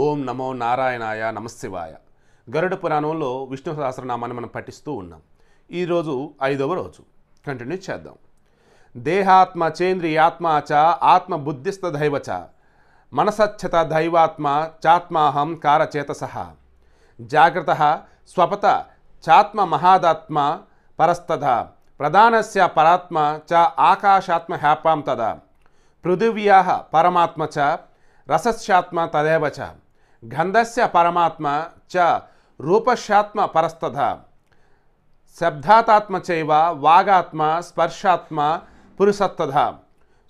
ఓం నమో నారాయణాయ నమశివాయ గరుడ పురాణంలో విష్ణు సహస్రనామాన్ని మనం పఠిస్తూ ఉన్నాం ఈరోజు ఐదవ రోజు కంటిన్యూ చేద్దాం దేహాత్మ చేంద్రియాత్మాచ దైవ దైవచ మనసచ్చత దైవాత్మ చాత్మాహం కారచేతస జాగ్రత్త స్వపత చాత్మ మహాదాత్మ పరస్తథ ప్రధానస్య పరాత్మ చ ఆకాశాత్మ హ్యాపాం తదా పృథివ్యా పరమాత్మ చ రసస్యాత్మ తదేవ చ गंधस्य परमात्मा च रूपस्यात्म परस्तथ शब्दातात्म चैव वागात्मा स्पर्शात्मा पुरुषस्तथ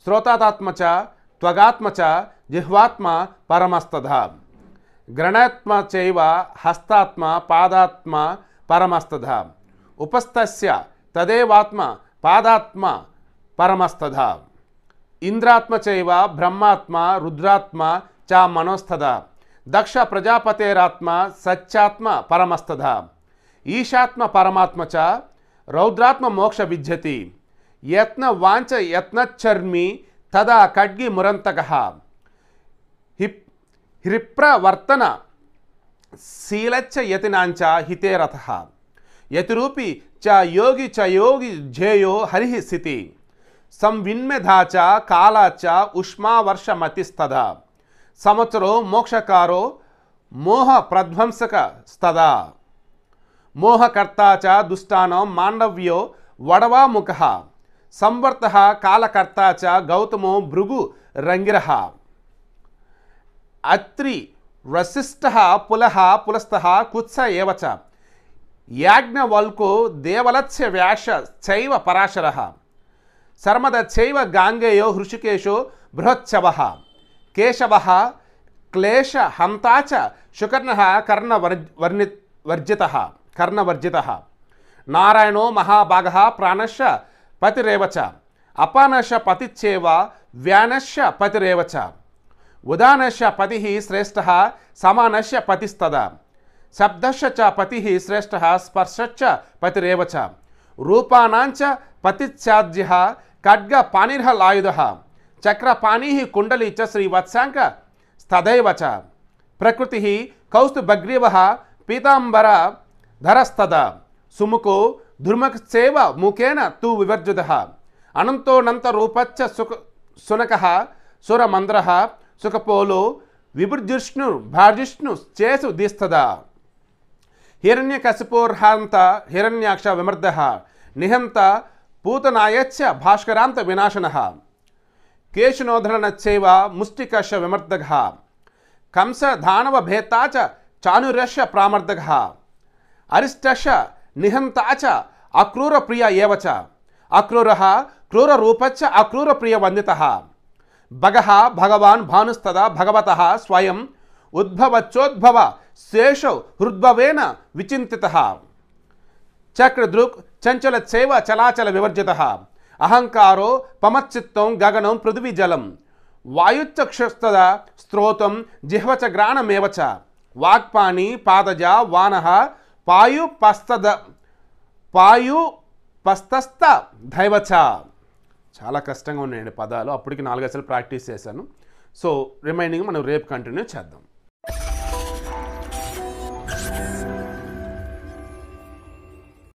श्रोतातात्म च त्वगात्म च जिह्वात्मा परमस्तथ ग्रणात्मा चैव हस्तात्मा पादात्मा परमस्तथ उपस्थस्य तदेवात्मा पादात्मा परमस्तथ इंद्रात्म चैव ब्रह्मात्मा रुद्रात्मा च मनोस्तथा దక్ష ప్రజాపతేరాత్మ సత్యాత్మ పరమస్తధ ఈశాత్మ పరమాత్మ చ రౌద్రాత్మ మోక్ష విద్యతి యత్న వాంచ యత్నచర్మి తదా ఖడ్గి మురంతక హిప్ హ్రిప్రవర్తన శీలచ్చ యతినాంచ హితేరథ యతిరూపి చ యోగి చ యోగి ధ్యేయో హరి స్థితి చ కాళ చ ఉష్మావర్షమతిస్తదా సంవత్సరో మోక్షకారో మోహ ప్రధ్వంసక స్తదా మోహకర్తాచ దుష్టానం మాండవ్యో వడవాముఖ సంవర్త కాలకర్తాచ గౌతమో భృగు రంగిర అత్రి వశిష్ట పుల పులస్థ కుత్స ఏవచ యాజ్ఞవల్కో దేవలత్స వ్యాష చైవ పరాశర శర్మద చైవ గాంగేయో హృషికేశో బృహత్సవ కేశవ క్లేశ హంతాచ శుకర్ణ కర్ణ వర్ణి వర్జిత కర్ణవర్జిత నారాయణో మహాభాగ ప్రాణశ పతిరేవచ అపానశ పతిచ్చేవ వ్యానశ పతిరేవచ ఉదానశ పతి శ్రేష్ఠ సమానశ పతిస్తద శబ్దశ పతి శ్రేష్ఠ స్పర్శచ్చ పతిరేవచ రూపాణాంచ పతిచ్చాద్య ఖడ్గ పానిర్హలాయుధ చక్రపాణీ కుండలి చ శ్రీ వత్సాంక స్తథైవచ ప్రకృతి కౌస్తుభగ్రీవ పీతాంబర ధరస్తద సుముకు ధృమక్సేవ ముఖేన తు వివర్జుద అనంతోనంత రూపచ్చ సుఖ సునక సురమంద్ర సుఖపోలు విభుర్జిష్ణు భార్జిష్ణు చేసు దిస్తద హిరణ్యకశిపోర్హాంత హిరణ్యాక్ష విమర్ద నిహంత పూతనాయచ్చ భాస్కరాంత వినాశన కేశునోధరణశ్చైవ ముష్టికష విమర్దగ కంస దానవ భేతాచ చానురష ప్రామర్దగ అరిష్టష నిహంతాచ అక్రూర ప్రియ ఏవచ అక్రూర క్రూర రూపచ్చ అక్రూర ప్రియ వందిత భగ భగవాన్ భానుస్తదా భగవత స్వయం ఉద్భవచ్చోద్భవ శేష హృద్భవేన విచింతిత చక్రదృక్ చంచల చైవ చలాచల వివర్జిత అహంకారో పమచ్చిత్తం గగనం పృథివీ జలం వాయుచక్షుస్తద స్త్రోతం జిహ్వచ గ్రాణమేవచ వాక్పాణి పాదజ వానహ పాయు పస్తద పాయు పస్తస్త దైవచ చాలా కష్టంగా ఉన్నాయండి పదాలు అప్పటికి నాలుగు అసలు ప్రాక్టీస్ చేశాను సో రిమైనింగ్ మనం రేపు కంటిన్యూ చేద్దాం